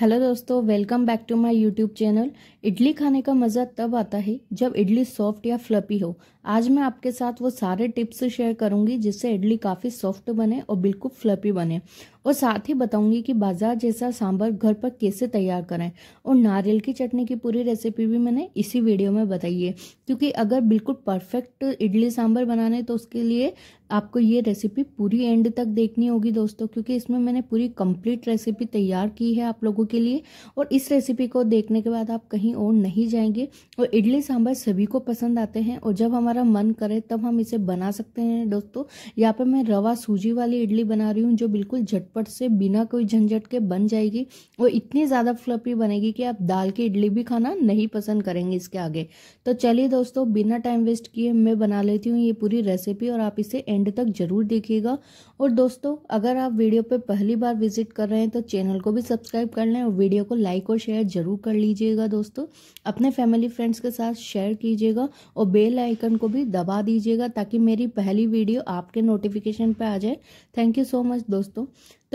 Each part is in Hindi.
हेलो दोस्तों welcome back to my YouTube channel idli खाने का मज़ा तब आता है जब इडली सॉफ्ट या फ्लपी हो आज मैं आपके साथ वो सारे टिप्स शेयर करूंगी जिससे इडली काफ़ी सॉफ्ट बने और बिल्कुल फ्लपी बने और साथ ही बताऊंगी कि बाजार जैसा सांभर घर पर कैसे तैयार करें और नारियल की चटनी की पूरी रेसिपी भी मैंने इसी वीडियो में बताई है क्योंकि अगर बिल्कुल परफेक्ट इडली सांभर बनाने तो उसके लिए आपको ये रेसिपी पूरी एंड तक देखनी होगी दोस्तों क्योंकि इसमें मैंने पूरी कंप्लीट रेसिपी तैयार की है आप लोगों के लिए और इस रेसिपी को देखने के बाद आप कहीं और नहीं जाएंगे और इडली सांभर सभी को पसंद आते हैं और जब हमारा मन करे तब हम इसे बना सकते हैं दोस्तों यहाँ पर मैं रवा सूजी वाली इडली बना रही हूँ जो बिल्कुल झटपट झटपट से बिना कोई झंझट के बन जाएगी और इतनी ज़्यादा फ्लपी बनेगी कि आप दाल की इडली भी खाना नहीं पसंद करेंगे इसके आगे तो चलिए दोस्तों बिना टाइम वेस्ट किए मैं बना लेती हूँ ये पूरी रेसिपी और आप इसे एंड तक ज़रूर देखिएगा और दोस्तों अगर आप वीडियो पर पहली बार विजिट कर रहे हैं तो चैनल को भी सब्सक्राइब कर लें और वीडियो को लाइक और शेयर ज़रूर कर लीजिएगा दोस्तों अपने फैमिली फ्रेंड्स के साथ शेयर कीजिएगा और बेल आइकन को भी दबा दीजिएगा ताकि मेरी पहली वीडियो आपके नोटिफिकेशन पे आ जाए थैंक यू सो मच दोस्तों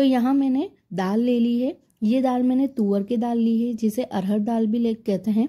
तो यहाँ मैंने दाल ले ली है ये दाल मैंने तुअर की दाल ली है जिसे अरहर दाल भी ले कहते हैं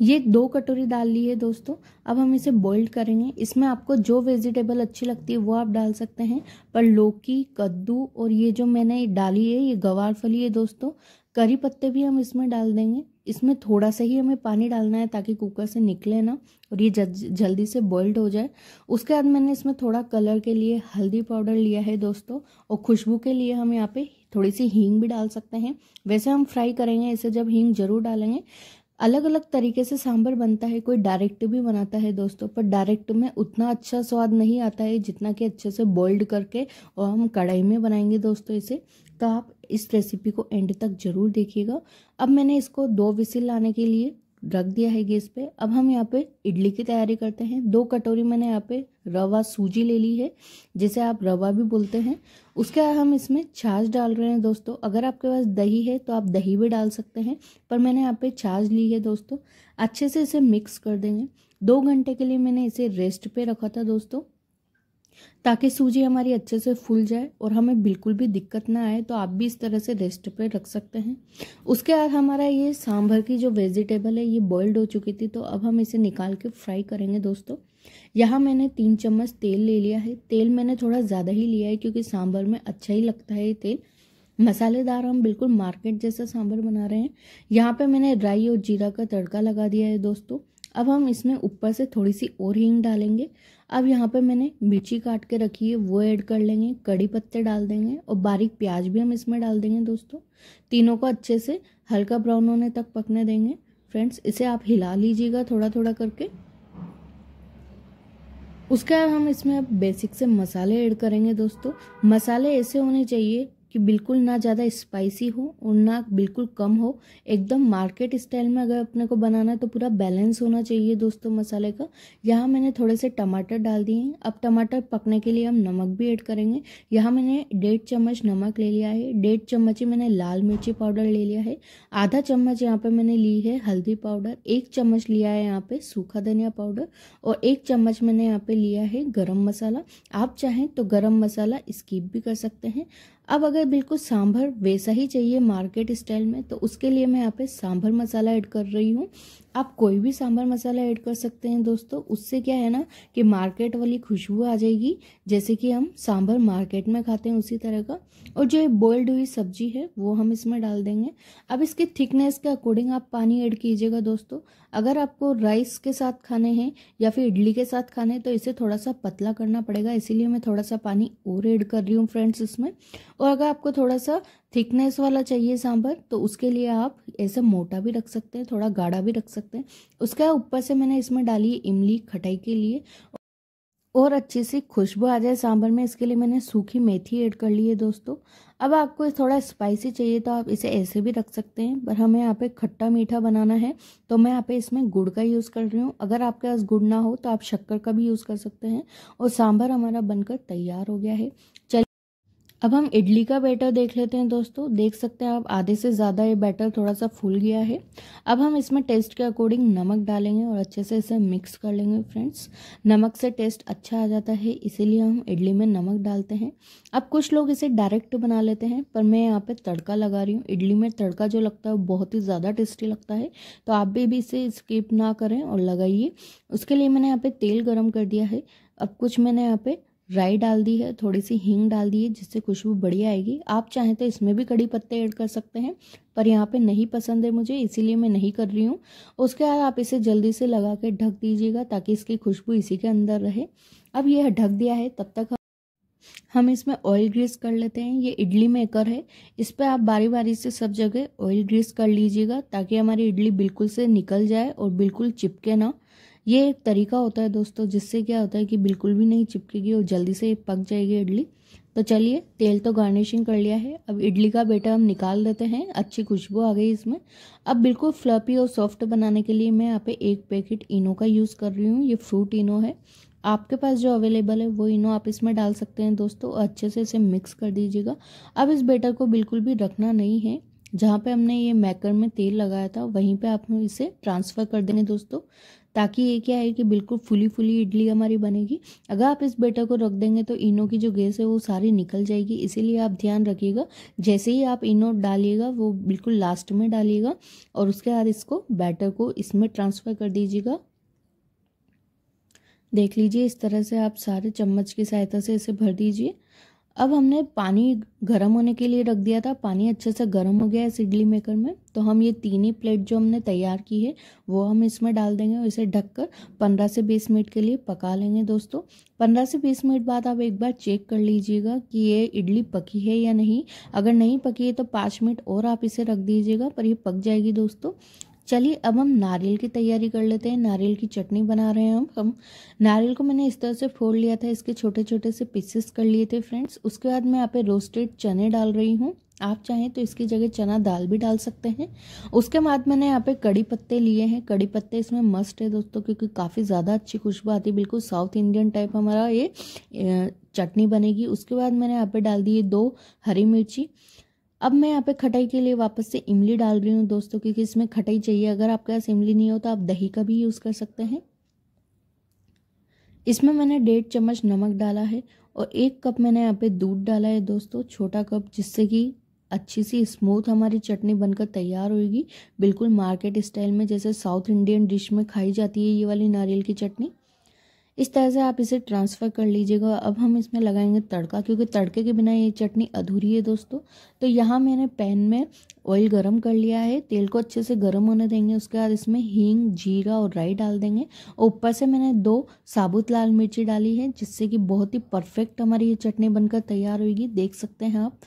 ये दो कटोरी दाल ली है दोस्तों अब हम इसे बॉइल्ड करेंगे इसमें आपको जो वेजिटेबल अच्छी लगती है वो आप डाल सकते हैं पर लौकी कद्दू और ये जो मैंने डाली है ये गवार फली है दोस्तों करी पत्ते भी हम इसमें डाल देंगे इसमें थोड़ा सा ही हमें पानी डालना है ताकि कुकर से निकले ना और ये जल्दी से बॉइल्ड हो जाए उसके बाद मैंने इसमें थोड़ा कलर के लिए हल्दी पाउडर लिया है दोस्तों और खुशबू के लिए हम यहाँ पे थोड़ी सी हींग भी डाल सकते हैं वैसे हम फ्राई करेंगे इसे जब हींग जरूर डालेंगे अलग अलग तरीके से सांभर बनता है कोई डायरेक्ट भी बनाता है दोस्तों पर डायरेक्ट में उतना अच्छा स्वाद नहीं आता है जितना कि अच्छे से बॉइल्ड करके और हम कढ़ाई में बनाएंगे दोस्तों इसे तो आप इस रेसिपी को एंड तक ज़रूर देखिएगा अब मैंने इसको दो विसिल लाने के लिए रख दिया है गैस पे अब हम यहाँ पे इडली की तैयारी करते हैं दो कटोरी मैंने यहाँ पे रवा सूजी ले ली है जिसे आप रवा भी बोलते हैं उसके बाद हम इसमें छाछ डाल रहे हैं दोस्तों अगर आपके पास दही है तो आप दही भी डाल सकते हैं पर मैंने यहाँ पे छाछ ली है दोस्तों अच्छे से इसे मिक्स कर देंगे दो घंटे के लिए मैंने इसे रेस्ट पर रखा था दोस्तों ताकि सूजी हमारी अच्छे से फूल जाए और हमें बिल्कुल भी दिक्कत ना आए तो आप भी इस तरह से रेस्ट पे रख सकते हैं उसके बाद हमारा ये सांभर की जो वेजिटेबल है ये बॉइल्ड हो चुकी थी तो अब हम इसे निकाल के फ्राई करेंगे दोस्तों यहाँ मैंने तीन चम्मच तेल ले लिया है तेल मैंने थोड़ा ज़्यादा ही लिया है क्योंकि सांभर में अच्छा ही लगता है ये तेल मसालेदार हम बिल्कुल मार्केट जैसा सांभर बना रहे हैं यहाँ पे मैंने राई और जीरा का तड़का लगा दिया है दोस्तों अब हम इसमें ऊपर से थोड़ी सी और हींग डालेंगे अब यहाँ पे मैंने मिर्ची काट के रखी है वो ऐड कर लेंगे कड़ी पत्ते डाल देंगे और बारीक प्याज भी हम इसमें डाल देंगे दोस्तों तीनों को अच्छे से हल्का ब्राउन होने तक पकने देंगे फ्रेंड्स इसे आप हिला लीजिएगा थोड़ा थोड़ा करके उसके बाद हम इसमें अब बेसिक से मसाले ऐड करेंगे दोस्तों मसाले ऐसे होने चाहिए कि बिल्कुल ना ज़्यादा स्पाइसी हो और ना बिल्कुल कम हो एकदम मार्केट स्टाइल में अगर अपने को बनाना है तो पूरा बैलेंस होना चाहिए दोस्तों मसाले का यहाँ मैंने थोड़े से टमाटर डाल दिए हैं अब टमाटर पकने के लिए हम नमक भी ऐड करेंगे यहाँ मैंने डेढ़ चम्मच नमक ले लिया है डेढ़ चम्मच ही मैंने लाल मिर्ची पाउडर ले लिया है आधा चम्मच यहाँ पर मैंने ली है हल्दी पाउडर एक चम्मच लिया है यहाँ पे सूखा धनिया पाउडर और एक चम्मच मैंने यहाँ पे लिया है गर्म मसाला आप चाहें तो गर्म मसाला स्कीप भी कर सकते हैं अब अगर बिल्कुल सांभर वैसा ही चाहिए मार्केट स्टाइल में तो उसके लिए मैं यहाँ पे सांभर मसाला ऐड कर रही हूँ आप कोई भी सांभर मसाला ऐड कर सकते हैं दोस्तों उससे क्या है ना कि मार्केट वाली खुशबू आ जाएगी जैसे कि हम सांभर मार्केट में खाते हैं उसी तरह का और जो बॉयल्ड हुई सब्जी है वो हम इसमें डाल देंगे अब इसके थिकनेस के अकॉर्डिंग आप पानी ऐड कीजिएगा दोस्तों अगर आपको राइस के साथ खाने हैं या फिर इडली के साथ खाने हैं तो इसे थोड़ा सा पतला करना पड़ेगा इसीलिए मैं थोड़ा सा पानी और ऐड कर रही हूँ फ्रेंड्स इसमें और अगर आपको थोड़ा सा थिकनेस वाला चाहिए सांभर तो उसके लिए आप ऐसे मोटा भी रख सकते हैं थोड़ा गाढ़ा भी रख सकते हैं उसके ऊपर से मैंने इसमें डाली इमली खटाई के लिए और अच्छी सी खुशबू आ जाए सांभर में इसके लिए मैंने सूखी मेथी ऐड कर ली है दोस्तों अब आपको थोड़ा स्पाइसी चाहिए तो आप इसे ऐसे भी रख सकते हैं पर हमें यहाँ पे खट्टा मीठा बनाना है तो मैं यहाँ पे इसमें गुड़ का यूज़ कर रही हूँ अगर आपके पास गुड़ ना हो तो आप शक्कर का भी यूज़ कर सकते हैं और सांभर हमारा बनकर तैयार हो गया है चलिए अब हम इडली का बैटर देख लेते हैं दोस्तों देख सकते हैं आप आधे से ज़्यादा ये बैटर थोड़ा सा फूल गया है अब हम इसमें टेस्ट के अकॉर्डिंग नमक डालेंगे और अच्छे से इसे मिक्स कर लेंगे फ्रेंड्स नमक से टेस्ट अच्छा आ जाता है इसीलिए हम इडली में नमक डालते हैं अब कुछ लोग इसे डायरेक्ट बना लेते हैं पर मैं यहाँ पर तड़का लगा रही हूँ इडली में तड़का जो लगता है वो बहुत ही ज़्यादा टेस्टी लगता है तो आप भी, भी इसे स्किप ना करें और लगाइए उसके लिए मैंने यहाँ पर तेल गर्म कर दिया है अब कुछ मैंने यहाँ पर राई डाल दी है थोड़ी सी हींग डाल दी है जिससे खुशबू बढ़िया आएगी आप चाहें तो इसमें भी कड़ी पत्ते ऐड कर सकते हैं पर यहाँ पे नहीं पसंद है मुझे इसीलिए मैं नहीं कर रही हूँ उसके बाद आप इसे जल्दी से लगा के ढक दीजिएगा ताकि इसकी खुशबू इसी के अंदर रहे अब यह ढक दिया है तब तक हम हम इसमें ऑयल ग्रीस कर लेते हैं ये इडली मेकर है इस पर आप बारी बारी से सब जगह ऑयल ग्रीस कर लीजिएगा ताकि हमारी इडली बिल्कुल से निकल जाए और बिल्कुल चिपके ना ये एक तरीका होता है दोस्तों जिससे क्या होता है कि बिल्कुल भी नहीं चिपकेगी और जल्दी से पक जाएगी इडली तो चलिए तेल तो गार्निशिंग कर लिया है अब इडली का बेटा हम निकाल देते हैं अच्छी खुशबू आ गई इसमें अब बिल्कुल फ्लपी और सॉफ्ट बनाने के लिए मैं यहाँ पे एक पैकेट इनो का यूज़ कर रही हूँ ये फ्रूट इनो है आपके पास जो अवेलेबल है वो इनो आप इसमें डाल सकते हैं दोस्तों अच्छे से इसे मिक्स कर दीजिएगा अब इस बेटर को बिल्कुल भी रखना नहीं है जहाँ पे हमने ये मैकर में तेल लगाया था वहीं पे आप इसे ट्रांसफ़र कर देंगे दोस्तों ताकि ये क्या है कि बिल्कुल फुली फुली इडली हमारी बनेगी अगर आप इस बेटर को रख देंगे तो इनो की जो गैस है वो सारी निकल जाएगी इसीलिए आप ध्यान रखिएगा जैसे ही आप इनो डालिएगा वो बिल्कुल लास्ट में डालिएगा और उसके बाद इसको बैटर को इसमें ट्रांसफ़र कर दीजिएगा देख लीजिए इस तरह से आप सारे चम्मच की सहायता से इसे भर दीजिए अब हमने पानी गर्म होने के लिए रख दिया था पानी अच्छे से गर्म हो गया है इस इडली मेकर में तो हम ये तीन ही प्लेट जो हमने तैयार की है वो हम इसमें डाल देंगे और इसे ढककर 15 से 20 मिनट के लिए पका लेंगे दोस्तों 15 से 20 मिनट बाद आप एक बार चेक कर लीजिएगा कि ये इडली पकी है या नहीं अगर नहीं पकी है तो पाँच मिनट और आप इसे रख दीजिएगा पर यह पक जाएगी दोस्तों चलिए अब हम नारियल की तैयारी कर लेते हैं नारियल की चटनी बना रहे हैं हम हम नारियल को मैंने इस तरह से फोड़ लिया था इसके छोटे छोटे से पीसेस कर लिए थे फ्रेंड्स उसके बाद मैं यहाँ पे रोस्टेड चने डाल रही हूँ आप चाहें तो इसकी जगह चना दाल भी डाल सकते हैं उसके बाद मैंने यहाँ पे कड़ी पत्ते लिए हैं कड़ी पत्ते इसमें मस्ट है दोस्तों क्योंकि काफ़ी ज़्यादा अच्छी खुशबू आती है बिल्कुल साउथ इंडियन टाइप हमारा ये चटनी बनेगी उसके बाद मैंने यहाँ पे डाल दिए दो हरी मिर्ची अब मैं यहाँ पे खटाई के लिए वापस से इमली डाल रही हूँ दोस्तों क्योंकि इसमें खटाई चाहिए अगर आपके पास इमली नहीं हो तो आप दही का भी यूज़ कर सकते हैं इसमें मैंने डेढ़ चम्मच नमक डाला है और एक कप मैंने यहाँ पे दूध डाला है दोस्तों छोटा कप जिससे कि अच्छी सी स्मूथ हमारी चटनी बनकर तैयार होगी बिल्कुल मार्केट स्टाइल में जैसे साउथ इंडियन डिश में खाई जाती है ये वाली नारियल की चटनी इस तरह से आप इसे ट्रांसफ़र कर लीजिएगा अब हम इसमें लगाएंगे तड़का क्योंकि तड़के के बिना ये चटनी अधूरी है दोस्तों तो यहाँ मैंने पैन में ऑयल गरम कर लिया है तेल को अच्छे से गरम होने देंगे उसके बाद इसमें हींग जीरा और राई डाल देंगे ऊपर से मैंने दो साबुत लाल मिर्ची डाली है जिससे कि बहुत ही परफेक्ट हमारी ये चटनी बनकर तैयार होगी देख सकते हैं आप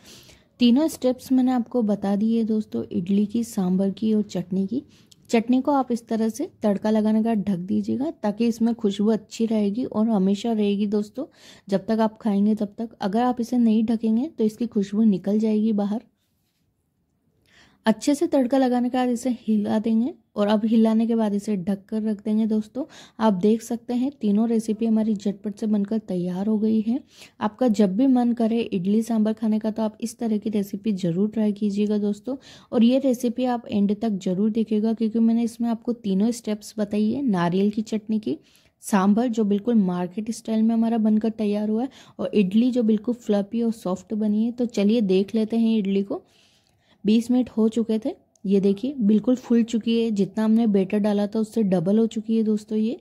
तीनों स्टेप्स मैंने आपको बता दिए दोस्तों इडली की सांभर की और चटनी की चटनी को आप इस तरह से तड़का लगाने का ढक दीजिएगा ताकि इसमें खुशबू अच्छी रहेगी और हमेशा रहेगी दोस्तों जब तक आप खाएंगे तब तक अगर आप इसे नहीं ढकेंगे तो इसकी खुशबू निकल जाएगी बाहर अच्छे से तड़का लगाने के बाद इसे हिला देंगे और अब हिलाने के बाद इसे ढक कर रख देंगे दोस्तों आप देख सकते हैं तीनों रेसिपी हमारी झटपट से बनकर तैयार हो गई है आपका जब भी मन करे इडली सांभर खाने का तो आप इस तरह की रेसिपी ज़रूर ट्राई कीजिएगा दोस्तों और ये रेसिपी आप एंड तक ज़रूर देखिएगा क्योंकि मैंने इसमें आपको तीनों स्टेप्स बताई है नारियल की चटनी की सांभर जो बिल्कुल मार्केट स्टाइल में हमारा बनकर तैयार हुआ है और इडली जो बिल्कुल फ्लपी और सॉफ्ट बनी है तो चलिए देख लेते हैं इडली को बीस मिनट हो चुके थे ये देखिए बिल्कुल फुल चुकी है जितना हमने बेटर डाला था उससे डबल हो चुकी है दोस्तों ये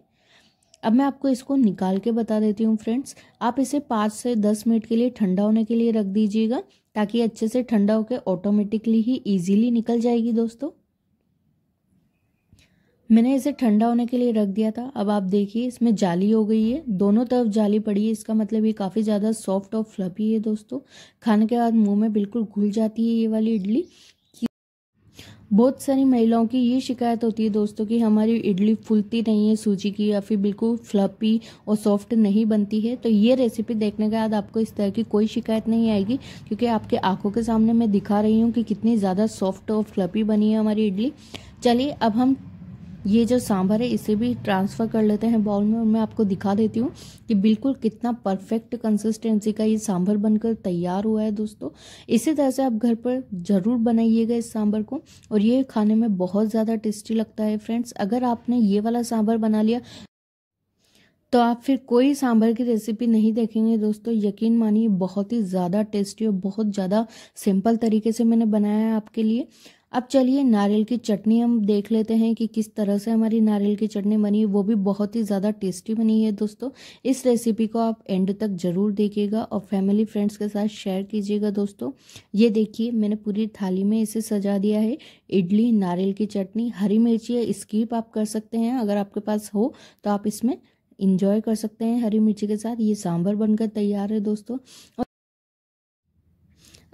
अब मैं आपको इसको निकाल के बता देती हूँ फ्रेंड्स आप इसे पाँच से दस मिनट के लिए ठंडा होने के लिए रख दीजिएगा ताकि अच्छे से ठंडा होकर ऑटोमेटिकली ही ईजिली निकल जाएगी दोस्तों मैंने इसे ठंडा होने के लिए रख दिया था अब आप देखिए इसमें जाली हो गई है दोनों तरफ जाली पड़ी है इसका मतलब ये काफ़ी ज़्यादा सॉफ्ट और फ्लफी है दोस्तों खाने के बाद मुंह में बिल्कुल घुल जाती है ये वाली इडली बहुत सारी महिलाओं की ये शिकायत होती है दोस्तों कि हमारी इडली फुलती नहीं है सूजी की या फिर बिल्कुल फ्लपी और सॉफ्ट नहीं बनती है तो ये रेसिपी देखने के बाद आपको इस तरह की कोई शिकायत नहीं आएगी क्योंकि आपके आंखों के सामने मैं दिखा रही हूँ कि कितनी ज़्यादा सॉफ्ट और फ्लपी बनी है हमारी इडली चलिए अब हम ये जो सांभर है इसे भी ट्रांसफ़र कर लेते हैं बाउल में और मैं आपको दिखा देती हूँ कि बिल्कुल कितना परफेक्ट कंसिस्टेंसी का ये सांभर बनकर तैयार हुआ है दोस्तों इसी तरह से आप घर पर ज़रूर बनाइएगा इस सांभर को और ये खाने में बहुत ज़्यादा टेस्टी लगता है फ्रेंड्स अगर आपने ये वाला सांभर बना लिया तो आप फिर कोई सांभर की रेसिपी नहीं देखेंगे दोस्तों यकीन मानिए बहुत ही ज़्यादा टेस्टी और बहुत ज़्यादा सिंपल तरीके से मैंने बनाया है आपके लिए अब चलिए नारियल की चटनी हम देख लेते हैं कि किस तरह से हमारी नारियल की चटनी बनी है वो भी बहुत ही ज़्यादा टेस्टी बनी है दोस्तों इस रेसिपी को आप एंड तक ज़रूर देखिएगा और फैमिली फ्रेंड्स के साथ शेयर कीजिएगा दोस्तों ये देखिए मैंने पूरी थाली में इसे सजा दिया है इडली नारियल की चटनी हरी मिर्ची स्कीप आप कर सकते हैं अगर आपके पास हो तो आप इसमें इंजॉय कर सकते हैं हरी मिर्ची के साथ ये सांभर बनकर तैयार है दोस्तों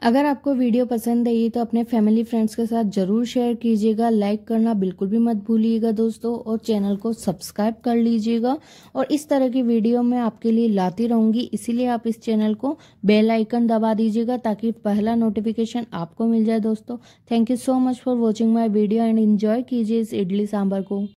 अगर आपको वीडियो पसंद आई तो अपने फैमिली फ्रेंड्स के साथ ज़रूर शेयर कीजिएगा लाइक करना बिल्कुल भी मत भूलिएगा दोस्तों और चैनल को सब्सक्राइब कर लीजिएगा और इस तरह की वीडियो मैं आपके लिए लाती रहूंगी इसीलिए आप इस चैनल को बेल आइकन दबा दीजिएगा ताकि पहला नोटिफिकेशन आपको मिल जाए दोस्तों thank you so much for watching my video and enjoy कीजिए इस इडली सांभर को